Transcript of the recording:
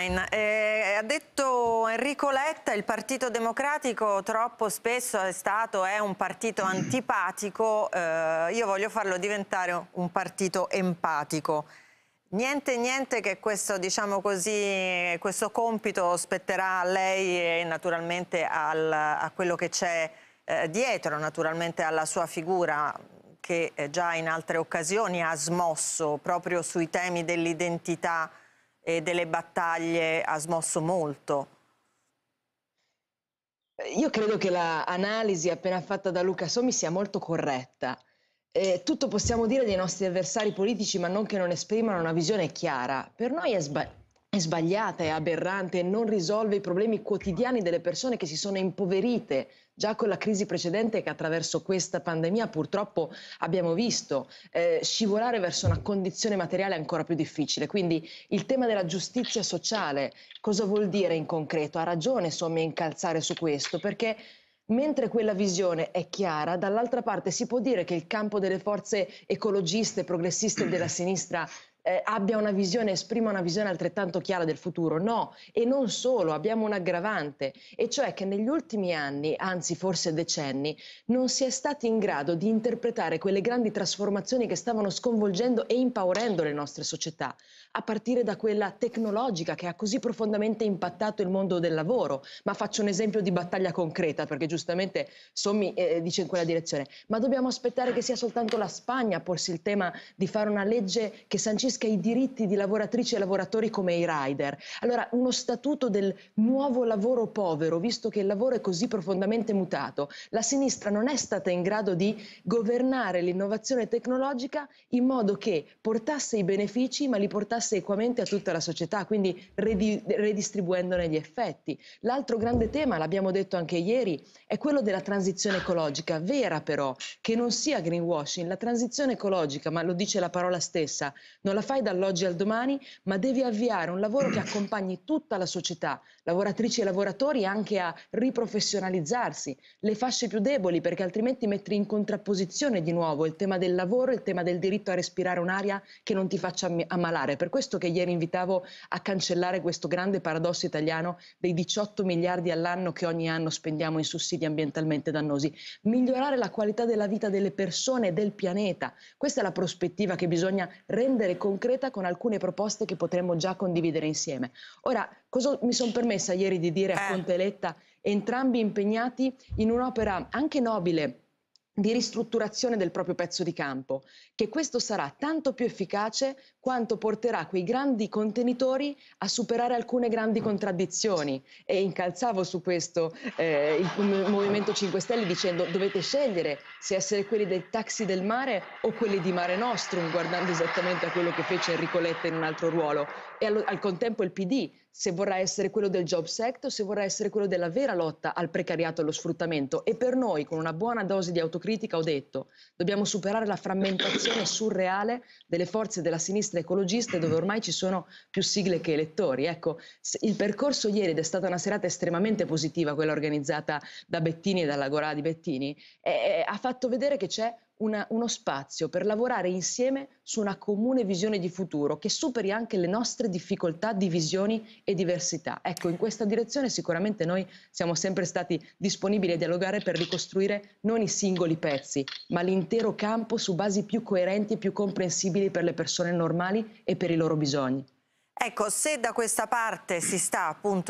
Schlein, eh, ha detto Enrico Letta, il Partito Democratico troppo spesso è stato è un partito antipatico, eh, io voglio farlo diventare un partito empatico. Niente, niente che questo, diciamo così, questo compito spetterà a lei e naturalmente al, a quello che c'è eh, dietro, naturalmente alla sua figura che eh, già in altre occasioni ha smosso proprio sui temi dell'identità e delle battaglie ha smosso molto. Io credo che l'analisi appena fatta da Luca Somi sia molto corretta. Eh, tutto possiamo dire dei nostri avversari politici, ma non che non esprimano una visione chiara. Per noi è sbagliato è sbagliata, è aberrante, non risolve i problemi quotidiani delle persone che si sono impoverite già con la crisi precedente che attraverso questa pandemia purtroppo abbiamo visto eh, scivolare verso una condizione materiale ancora più difficile. Quindi il tema della giustizia sociale, cosa vuol dire in concreto? Ha ragione Sommi a incalzare su questo perché Mentre quella visione è chiara, dall'altra parte si può dire che il campo delle forze ecologiste, progressiste della sinistra eh, abbia una visione, esprima una visione altrettanto chiara del futuro. No, e non solo, abbiamo un aggravante, e cioè che negli ultimi anni, anzi forse decenni, non si è stati in grado di interpretare quelle grandi trasformazioni che stavano sconvolgendo e impaurendo le nostre società, a partire da quella tecnologica che ha così profondamente impattato il mondo del lavoro. Ma faccio un esempio di battaglia concreta, perché giustamente Sommi eh, dice in quella direzione, ma dobbiamo aspettare che sia soltanto la Spagna a porsi il tema di fare una legge che sancisca garantisca i diritti di lavoratrici e lavoratori come i rider. Allora, uno statuto del nuovo lavoro povero, visto che il lavoro è così profondamente mutato, la sinistra non è stata in grado di governare l'innovazione tecnologica in modo che portasse i benefici ma li portasse equamente a tutta la società, quindi redi redistribuendone gli effetti. L'altro grande tema, l'abbiamo detto anche ieri, è quello della transizione ecologica, vera però, che non sia greenwashing, la transizione ecologica, ma lo dice la parola stessa, non la la fai dall'oggi al domani, ma devi avviare un lavoro che accompagni tutta la società, lavoratrici e lavoratori, anche a riprofessionalizzarsi, le fasce più deboli, perché altrimenti metti in contrapposizione di nuovo il tema del lavoro e il tema del diritto a respirare un'aria che non ti faccia ammalare. Per questo che ieri invitavo a cancellare questo grande paradosso italiano dei 18 miliardi all'anno che ogni anno spendiamo in sussidi ambientalmente dannosi. Migliorare la qualità della vita delle persone e del pianeta. Questa è la prospettiva che bisogna rendere comune concreta con alcune proposte che potremmo già condividere insieme. Ora, cosa mi sono permessa ieri di dire a eh. Conte Letta, entrambi impegnati in un'opera anche nobile di ristrutturazione del proprio pezzo di campo, che questo sarà tanto più efficace quanto porterà quei grandi contenitori a superare alcune grandi contraddizioni. E incalzavo su questo eh, il Movimento 5 Stelle dicendo dovete scegliere se essere quelli dei taxi del mare o quelli di Mare Nostrum, guardando esattamente a quello che fece Enrico Letta in un altro ruolo. E al, al contempo il PD se vorrà essere quello del job sect o se vorrà essere quello della vera lotta al precariato e allo sfruttamento. E per noi, con una buona dose di autocritica, ho detto, dobbiamo superare la frammentazione surreale delle forze della sinistra ecologista dove ormai ci sono più sigle che elettori. Ecco, il percorso ieri, ed è stata una serata estremamente positiva, quella organizzata da Bettini e dalla Gorà di Bettini, eh, eh ha fatto vedere che c'è una, uno spazio per lavorare insieme su una comune visione di futuro che superi anche le nostre difficoltà, divisioni e diversità. Ecco, in questa direzione sicuramente noi siamo sempre stati disponibili a dialogare per ricostruire non i singoli pezzi, ma l'intero campo su basi più coerenti e più comprensibili per le persone normali e per i loro bisogni. Ecco, se da questa parte si sta appunto